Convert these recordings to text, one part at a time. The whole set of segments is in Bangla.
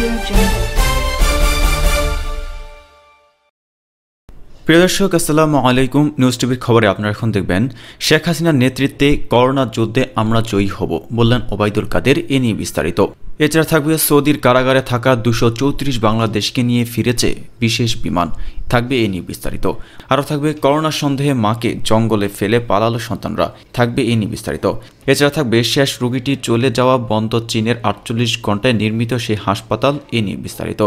প্রিয় দর্শক আসসালামু আলাইকুম নিউজ টিভির খবরে আপনারা এখন দেখবেন শেখ হাসিনার নেতৃত্বে করোনা যুদ্ধে আমরা জয়ী হব বললেন ওবায়দুল কাদের এ নিয়ে বিস্তারিত এছাড়া থাকবে সৌদির কারাগারে থাকা দুশো চৌত্রিশ বাংলাদেশকে নিয়ে ফিরেছে বিশেষ বিমান থাকবে এ নিয়ে বিস্তারিত আরও থাকবে করোনা সন্দেহে মাকে জঙ্গলে ফেলে পালালো সন্তানরা থাকবে এ নিয়ে বিস্তারিত এছাড়া থাকবে শেষ রুগীটি চলে যাওয়া বন্ধ চীনের আটচল্লিশ ঘন্টায় নির্মিত সেই হাসপাতাল এ নিয়ে বিস্তারিত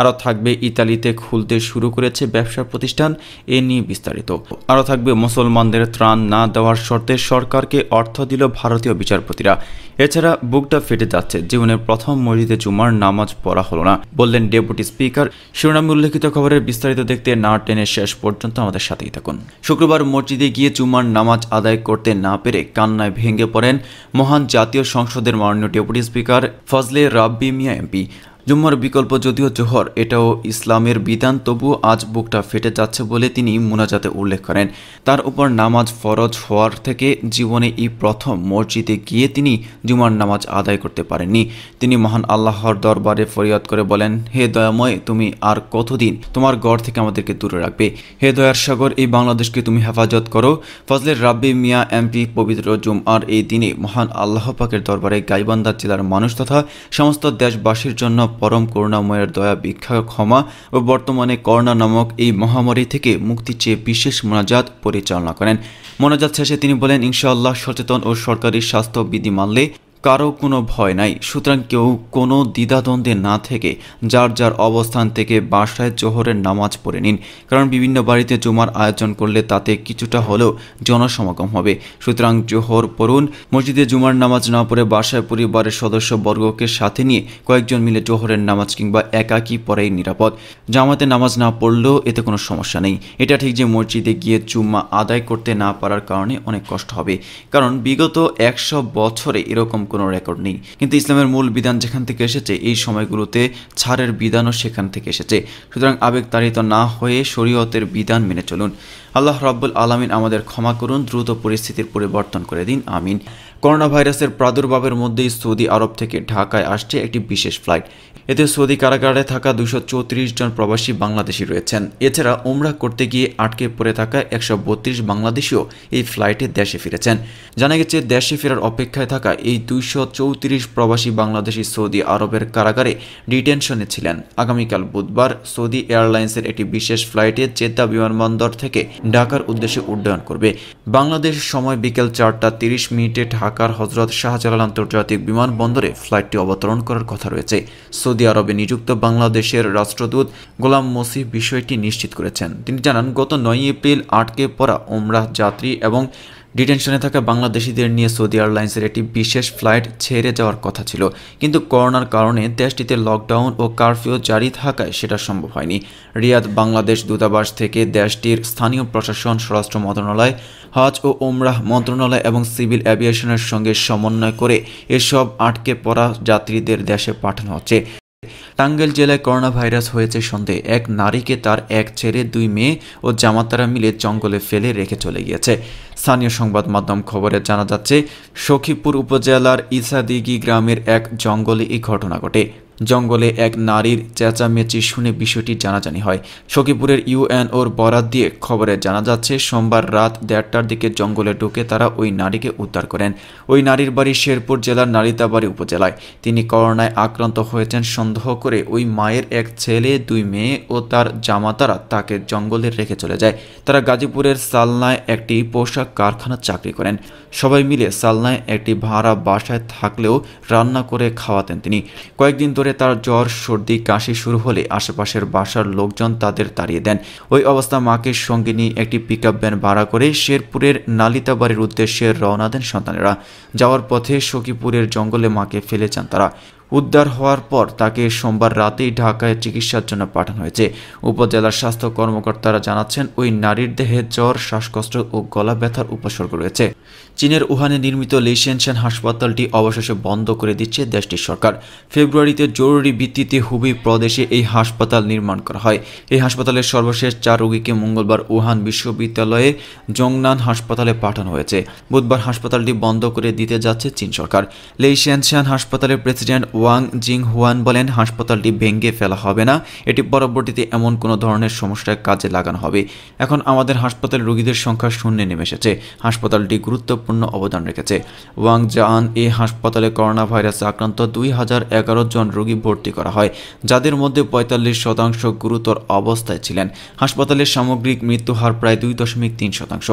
আরও থাকবে ইতালিতে খুলতে শুরু করেছে ব্যবসা প্রতিষ্ঠান এ নিয়ে বিস্তারিত আরও থাকবে মুসলমানদের ত্রাণ না দেওয়ার শর্তে সরকারকে অর্থ দিল ভারতীয় বিচারপতিরা এছাড়া বুকটা ফেটে যাচ্ছে জীবনের প্রথম মসজিদে জুমার নামাজ পড়া হলো না বললেন ডেপুটি স্পিকার শিরোনামে উল্লেখিত খবরের বিস্তারিত দেখতে না টেনে শেষ পর্যন্ত আমাদের সাথেই থাকুন শুক্রবার মসজিদে গিয়ে জুমার নামাজ আদায় করতে না পেরে কান্নায় ভেঙে পড়েন মহান জাতীয় সংসদের মাননীয় deputy speaker Fazle Rabbi Miah MP জুম্মার বিকল্প যদিও জোহর এটাও ইসলামের বিধান তবুও আজ বুকটা ফেটে যাচ্ছে বলে তিনি মোনাজাতে উল্লেখ করেন তার উপর নামাজ ফরজ হওয়ার থেকে জীবনে এই প্রথম মসজিদে গিয়ে তিনি জুমার নামাজ আদায় করতে পারেননি তিনি মহান আল্লাহর দরবারে ফরিয়াদ করে বলেন হে দয়াময় তুমি আর কতদিন তোমার গড় থেকে আমাদেরকে দূরে রাখবে হে দয়ার সাগর এই বাংলাদেশকে তুমি হেফাজত করো ফজলের রাব্বি মিয়া এমপি পবিত্র আর এই দিনে মহান আল্লাহ পাকের দরবারে গাইবান্দার জেলার মানুষ তথা সমস্ত দেশবাসীর জন্য পরম করুণাময়ের দয়া ভিক্ষা ক্ষমা ও বর্তমানে করোনা নামক এই মহামারী থেকে মুক্তি চেয়ে বিশেষ মোনাজাত পরিচালনা করেন মোনাজাত শেষে তিনি বলেন ইনশাআল্লাহ সচেতন ও সরকারি স্বাস্থ্য বিধি মানলে কারো কোনো ভয় নাই সুতরাং কেউ কোনো দ্বিধাদ্বন্দ্বে না থেকে যার যার অবস্থান থেকে বাসায় জোহরের নামাজ পড়ে নিন কারণ বিভিন্ন বাড়িতে জুমার আয়োজন করলে তাতে কিছুটা হলেও জনসমাগম হবে সুতরাং জোহর পড়ুন মসজিদে জুমার নামাজ না পড়ে বাসায় পরিবারের সদস্য বর্গকে সাথে নিয়ে কয়েকজন মিলে জোহরের নামাজ কিংবা একাকি পড়াই নিরাপদ জামাতে নামাজ না পড়লেও এতে কোনো সমস্যা নেই এটা ঠিক যে মসজিদে গিয়ে জুম্মা আদায় করতে না পারার কারণে অনেক কষ্ট হবে কারণ বিগত একশো বছরে এরকম কোনো রেকর্ড নেই কিন্তু ইসলামের মূল বিধান যেখান থেকে এসেছে এই সময়গুলোতে ছাড়ের বিধানও সেখান থেকে এসেছে সুতরাং আবেগ তাড়িত না হয়ে শরীয়তের বিধান মেনে চলুন আল্লাহ রাব্বুল আলমিন আমাদের ক্ষমা করুন দ্রুত পরিস্থিতির পরিবর্তন করে দিন আমিন করোনা ভাইরাসের প্রাদুর্ভাবের মধ্যেই সৌদি আরব থেকে ঢাকায় আসছে একটি বিশেষ ফ্লাইট এতে সৌদি কারাগারে থাকা দুশো জন প্রবাসী বাংলাদেশি রয়েছেন এছাড়া উমরা করতে গিয়ে আটকে পড়ে থাকা একশো বত্রিশ বাংলাদেশিও এই ফ্লাইটে দেশে ফিরেছেন জানা গেছে দেশে ফেরার অপেক্ষায় থাকা এই দুইশো প্রবাসী বাংলাদেশি সৌদি আরবের কারাগারে ডিটেনশনে ছিলেন আগামীকাল বুধবার সৌদি এয়ারলাইন্সের একটি বিশেষ ফ্লাইটে চেতা বিমানবন্দর থেকে ঢাকার উদ্দেশ্যে উড্ডয়ন করবে বাংলাদেশ সময় বিকেল চারটা তিরিশ মিনিটে ঢাকার হজরত শাহজালাল আন্তর্জাতিক বিমানবন্দরে ফ্লাইটটি অবতরণ করার কথা রয়েছে সৌদি সৌদি আরবে নিযুক্ত বাংলাদেশের রাষ্ট্রদূত গোলাম মসিফ বিষয়টি নিশ্চিত করেছেন তিনি জানান গত নয় এপ্রিল আটকে পড়া ওমরাহ যাত্রী এবং ডিটেনশনে থাকা বাংলাদেশিদের নিয়ে সৌদি এয়ারলাইন্সের একটি বিশেষ ফ্লাইট ছেড়ে যাওয়ার কথা ছিল কিন্তু করোনার কারণে দেশটিতে লকডাউন ও কারফিউ জারি থাকায় সেটা সম্ভব হয়নি রিয়াদ বাংলাদেশ দূতাবাস থেকে দেশটির স্থানীয় প্রশাসন স্বরাষ্ট্র মন্ত্রণালয় হজ ও ওমরাহ মন্ত্রণালয় এবং সিভিল অ্যাভিয়েশনের সঙ্গে সমন্বয় করে এসব আটকে পড়া যাত্রীদের দেশে পাঠানো হচ্ছে টাঙ্গেল জেলায় করোনা ভাইরাস হয়েছে সন্দেহে এক নারীকে তার এক ছেড়ে দুই মেয়ে ও জামাতারা মিলে জঙ্গলে ফেলে রেখে চলে গিয়েছে স্থানীয় সংবাদ মাধ্যম খবরে জানা যাচ্ছে সখীপুর উপজেলার ইসাদিগি গ্রামের এক জঙ্গলে এই ঘটনা ঘটে জঙ্গলে এক নারীর চেঁচামেচি শুনে বিষয়টি জানাজানি হয় সখীপুরের ইউএনওর বরাত দিয়ে খবরে জানা যাচ্ছে সোমবার রাত দেড়টার দিকে জঙ্গলে ঢুকে তারা ওই নারীকে উদ্ধার করেন ওই নারীর বাড়ি শেরপুর জেলার নারিতাবাড়ি উপজেলায় তিনি করোনায় আক্রান্ত হয়েছেন সন্দেহ করে ওই মায়ের এক ছেলে দুই মেয়ে ও তার জামাতারা তাকে জঙ্গলে রেখে চলে যায় তারা গাজীপুরের সালনায় একটি পোশাক কারখানা চাকরি করেন সবাই মিলে সালনায় একটি ভাড়া বাসায় থাকলেও রান্না করে খাওয়াতেন তিনি কয়েকদিন ধরে পরে তার জ্বর সর্দি কাশি শুরু হলে আশেপাশের বাসার লোকজন তাদের তাড়িয়ে দেন ওই অবস্থা মাকে সঙ্গে নিয়ে একটি পিক ভ্যান ভাড়া করে শেরপুরের নালিতা বাড়ির উদ্দেশ্যে রওনা দেন সন্তানেরা যাওয়ার পথে সখীপুরের জঙ্গলে মাকে ফেলে যান তারা উদ্ধার হওয়ার পর তাকে সোমবার রাতেই ঢাকায় চিকিৎসার জন্য পাঠানো হয়েছে উপজেলার স্বাস্থ্য কর্মকর্তারা জানাচ্ছেন ওই নারীর দেহে জ্বর শ্বাসকষ্ট ও গলা ব্যথার উপসর্গ রয়েছে চীনের উহানে নির্মিত লিসেনশন হাসপাতালটি অবশেষে বন্ধ করে দিচ্ছে দেশটির সরকার ফেব্রুয়ারিতে জরুরি ভিত্তিতে হুবি প্রদেশে এই হাসপাতাল নির্মাণ করা হয় এই হাসপাতালের সর্বশেষ চার রোগীকে মঙ্গলবার উহান বিশ্ববিদ্যালয়ে জংনান হাসপাতালে পাঠানো হয়েছে বুধবার হাসপাতালটি বন্ধ করে দিতে যাচ্ছে চীন সরকার লেইশেনশান হাসপাতালের প্রেসিডেন্ট ওয়াং জিং হুয়ান বলেন হাসপাতালটি ভেঙে ফেলা হবে না এটি পরবর্তীতে এমন কোনো ধরনের সমস্যায় কাজে লাগানো হবে এখন আমাদের হাসপাতাল রোগীদের সংখ্যা শূন্যে নেমে এসেছে হাসপাতালটি গুরুত্বপূর্ণ অবদান রেখেছে ওয়াং জাহান এই হাসপাতালে করোনা ভাইরাসে আক্রান্ত দুই হাজার এগারো জন রোগী ভর্তি করা হয় যাদের মধ্যে পঁয়তাল্লিশ শতাংশ গুরুতর অবস্থায় ছিলেন হাসপাতালের সামগ্রিক মৃত্যু হার প্রায় দুই দশমিক তিন শতাংশ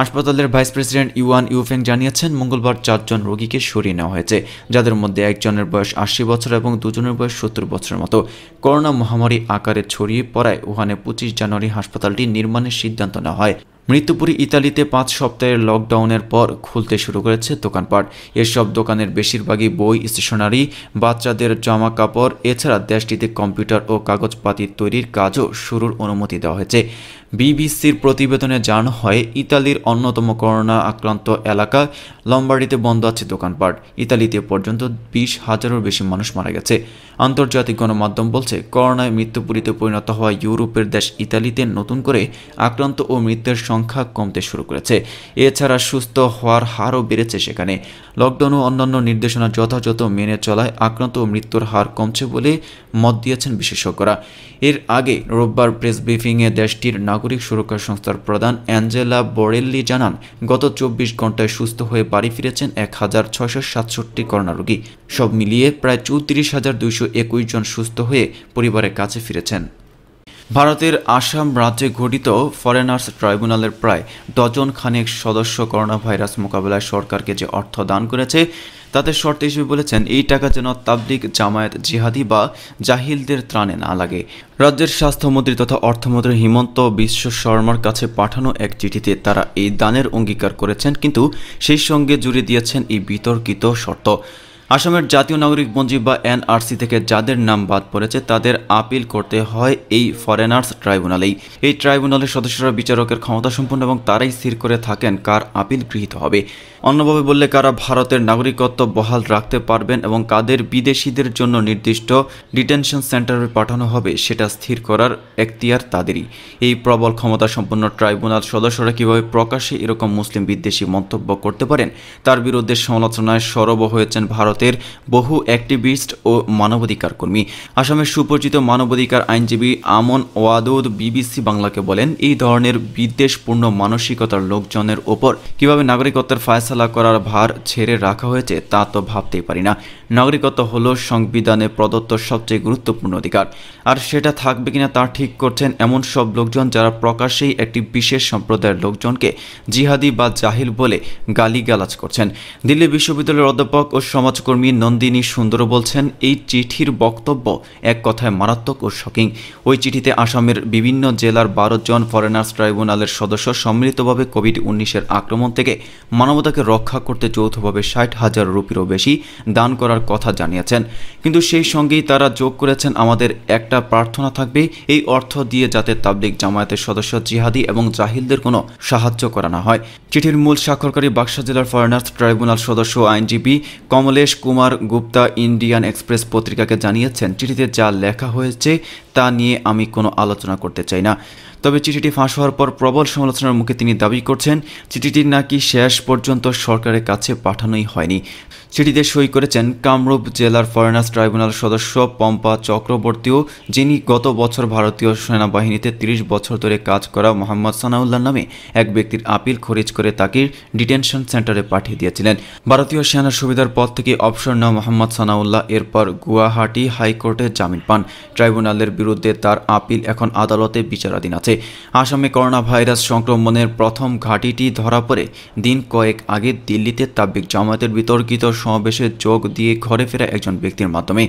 হাসপাতালের ভাইস প্রেসিডেন্ট ইউয়ান ইউফেং জানিয়েছেন মঙ্গলবার চারজন রোগীকে সরিয়ে নেওয়া হয়েছে যাদের মধ্যে একজনের বয়স আশি বছর এবং দুজনের বয়স সত্তর বছরের মতো করোনা মহামারী আকারে ছড়িয়ে পড়ায় উহানে পঁচিশ জানুয়ারি হাসপাতালটি নির্মাণের সিদ্ধান্ত নেওয়া হয় মৃত্যুপুরি ইতালিতে পাঁচ সপ্তাহের লকডাউনের পর খুলতে শুরু করেছে দোকানপাট এসব দোকানের বেশিরভাগই বই স্টেশনারি বাচ্চাদের জামা কাপড় এছাড়া দেশটিতে কম্পিউটার ও কাগজপাতি তৈরির কাজও শুরুর অনুমতি দেওয়া হয়েছে বিবিসির প্রতিবেদনে জানানো হয় ইতালির অন্যতম করোনা আক্রান্ত এলাকা লম্বাডিতে বন্ধ আছে দোকানপাট ইতালিতে পর্যন্ত বিশ হাজারের বেশি মানুষ মারা গেছে আন্তর্জাতিক গণমাধ্যম বলছে করোনায় মৃত্যুপুরীতে পরিণত হওয়া ইউরোপের দেশ ইতালিতে নতুন করে আক্রান্ত ও মৃত্যুর সংখ্যা কমতে শুরু করেছে এছাড়া সুস্থ হওয়ার হারও বেড়েছে সেখানে লকডাউন ও অন্যান্য নির্দেশনা যথাযথ মেনে চলায় আক্রান্ত ও মৃত্যুর হার কমছে বলে মত দিয়েছেন বিশেষজ্ঞরা এর আগে রোববার প্রেস ব্রিফিংয়ে দেশটির নাগরিক সুরক্ষা সংস্থার প্রধান অ্যাঞ্জেলা বরেল্লি জানান গত চব্বিশ ঘন্টায় সুস্থ হয়ে বাড়ি ফিরেছেন এক হাজার ছয়শো সাতষট্টি করোনা রোগী সব মিলিয়ে প্রায় চৌত্রিশ হাজার দুইশো একুশ জন সুস্থ হয়ে পরিবারের কাছে ফিরেছেন ভারতের আসাম রাজ্যে গঠিত ফরেনার্স ট্রাইব্যুনালের প্রায় ডজন খানেক সদস্য করোনা ভাইরাস মোকাবেলায় সরকারকে যে অর্থ দান করেছে তাতে শর্ত হিসেবে বলেছেন এই টাকা যেন তাবলিক জামায়াত জিহাদি বা জাহিলদের ত্রাণে না লাগে রাজ্যের স্বাস্থ্যমন্ত্রী তথা অর্থমন্ত্রী হিমন্ত বিশ্ব শর্মার কাছে পাঠানো এক চিঠিতে তারা এই দানের অঙ্গীকার করেছেন কিন্তু সেই সঙ্গে জুড়ে দিয়েছেন এই বিতর্কিত শর্ত আসামের জাতীয় নাগরিক পঞ্জি বা এনআরসি থেকে যাদের নাম বাদ পড়েছে তাদের আপিল করতে হয় এই ফরেনার্স ট্রাইব্যুনালেই এই ট্রাইব্যুনালের সদস্যরা বিচারকের ক্ষমতা সম্পন্ন এবং তারাই স্থির করে থাকেন কার আপিল গৃহীত হবে অন্যভাবে বললে কারা ভারতের নাগরিকত্ব বহাল রাখতে পারবেন এবং কাদের বিদেশিদের জন্য নির্দিষ্ট ডিটেনশন সেন্টারে পাঠানো হবে সেটা স্থির করার এখতিয়ার তাদেরই এই প্রবল ক্ষমতা সম্পন্ন ট্রাইব্যুনাল সদস্যরা কিভাবে প্রকাশ্যে এরকম মুসলিম বিদ্বেষী মন্তব্য করতে পারেন তার বিরুদ্ধে সমালোচনায় সরব হয়েছেন ভারত ভারতের বহু অ্যাক্টিভিস্ট ও মানবাধিকার কর্মী আসামের সুপরিচিত মানবাধিকার আইনজীবী আমন ওয়াদুদ বিবিসি বাংলাকে বলেন এই ধরনের বিদ্বেষপূর্ণ মানসিকতার লোকজনের ওপর কিভাবে নাগরিকত্বের ফায়সালা করার ভার ছেড়ে রাখা হয়েছে তা তো ভাবতেই পারি না নাগরিকত্ব হলো সংবিধানে প্রদত্ত সবচেয়ে গুরুত্বপূর্ণ অধিকার আর সেটা থাকবে কিনা তা ঠিক করছেন এমন সব লোকজন যারা প্রকাশ্যেই একটি বিশেষ সম্প্রদায়ের লোকজনকে জিহাদি বা জাহিল বলে গালিগালাজ করছেন দিল্লি বিশ্ববিদ্যালয়ের অধ্যাপক ও সমাজ সমাজকর্মী নন্দিনী সুন্দর বলছেন এই চিঠির বক্তব্য এক কথায় মারাত্মক ও শকিং ওই চিঠিতে আসামের বিভিন্ন জেলার বারো জন ফরেনার্স ট্রাইব্যুনালের সদস্য সম্মিলিতভাবে কোভিড উনিশের আক্রমণ থেকে মানবতাকে রক্ষা করতে যৌথভাবে ষাট হাজার রুপিরও বেশি দান করার কথা জানিয়েছেন কিন্তু সেই সঙ্গেই তারা যোগ করেছেন আমাদের একটা প্রার্থনা থাকবে এই অর্থ দিয়ে যাতে তাবলিক জামায়াতের সদস্য জিহাদি এবং জাহিলদের কোনো সাহায্য করা না হয় চিঠির মূল স্বাক্ষরকারী বাক্সা জেলার ফরেনার্স ট্রাইব্যুনাল সদস্য আইনজীবী কমলেশ কুমার গুপ্তা ইন্ডিয়ান এক্সপ্রেস পত্রিকাকে জানিয়েছেন চিঠিতে যা লেখা হয়েছে তা নিয়ে আমি কোনো আলোচনা করতে চাই না তবে চিঠিটি ফাঁস হওয়ার পর প্রবল সমালোচনার মুখে তিনি দাবি করছেন চিঠিটি নাকি শেষ পর্যন্ত সরকারের কাছে পাঠানোই হয়নি চিঠিতে সই করেছেন কামরূপ জেলার ফরেনার্স ট্রাইব্যুনাল সদস্য পম্পা চক্রবর্তীও যিনি গত বছর ভারতীয় সেনাবাহিনীতে ৩০ বছর ধরে কাজ করা মোহাম্মদ সানাউল্লাহ নামে এক ব্যক্তির আপিল খরিজ করে তাকে ডিটেনশন সেন্টারে পাঠিয়ে দিয়েছিলেন ভারতীয় সেনা সুবিধার পদ থেকে অবসর নেওয়া মোহাম্মদ সানাউল্লাহ এরপর গুয়াহাটি হাইকোর্টে জামিন পান ট্রাইব্যুনালের বিরুদ্ধে তার আপিল এখন আদালতে বিচারাধীন আছে আসামে করোনা ভাইরাস সংক্রমণের প্রথম ঘাঁটিটি ধরা পড়ে দিন কয়েক আগে দিল্লিতে তাব্বিক জামাতের বিতর্কিত সমাবেশে যোগ দিয়ে ঘরে ফেরা একজন ব্যক্তির মাধ্যমে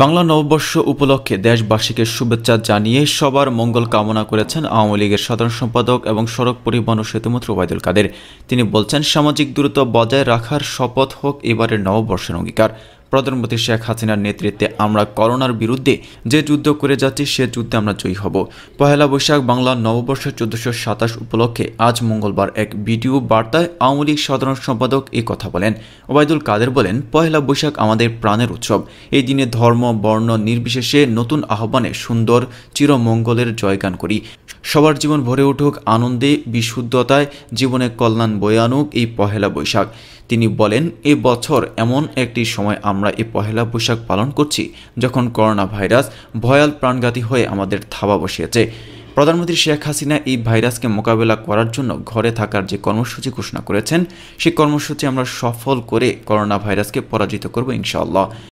বাংলা নববর্ষ উপলক্ষে দেশবাসীকে শুভেচ্ছা জানিয়ে সবার মঙ্গল কামনা করেছেন আওয়ামী লীগের সাধারণ সম্পাদক এবং সড়ক পরিবহন ও সেতুমন্ত্রী ওবায়দুল কাদের তিনি বলছেন সামাজিক দূরত্ব বজায় রাখার শপথ হোক এবারের নববর্ষের অঙ্গীকার প্রধানমন্ত্রী শেখ হাসিনার নেতৃত্বে আমরা করোনার বিরুদ্ধে যে যুদ্ধ করে যাচ্ছি সে যুদ্ধে আমরা জয়ী হব পহেলা বৈশাখ বাংলা নববর্ষ চোদ্দশো সাতাশ উপলক্ষে আজ মঙ্গলবার এক ভিডিও বার্তায় আওয়ামী লীগ সাধারণ সম্পাদক এ কথা বলেন ওবায়দুল কাদের বলেন পহেলা বৈশাখ আমাদের প্রাণের উৎসব এই দিনে ধর্ম বর্ণ নির্বিশেষে নতুন আহ্বানে সুন্দর চিরমঙ্গলের জয়গান করি সবার জীবন ভরে উঠুক আনন্দে বিশুদ্ধতায় জীবনে কল্যাণ বয়ে আনুক এই পহেলা বৈশাখ তিনি বলেন এ বছর এমন একটি সময় আমরা এই পহেলা বৈশাখ পালন করছি যখন করোনা ভাইরাস ভয়াল প্রাণঘাতী হয়ে আমাদের থাবা বসিয়েছে প্রধানমন্ত্রী শেখ হাসিনা এই ভাইরাসকে মোকাবেলা করার জন্য ঘরে থাকার যে কর্মসূচি ঘোষণা করেছেন সেই কর্মসূচি আমরা সফল করে করোনা ভাইরাসকে পরাজিত করব ইনশাআল্লাহ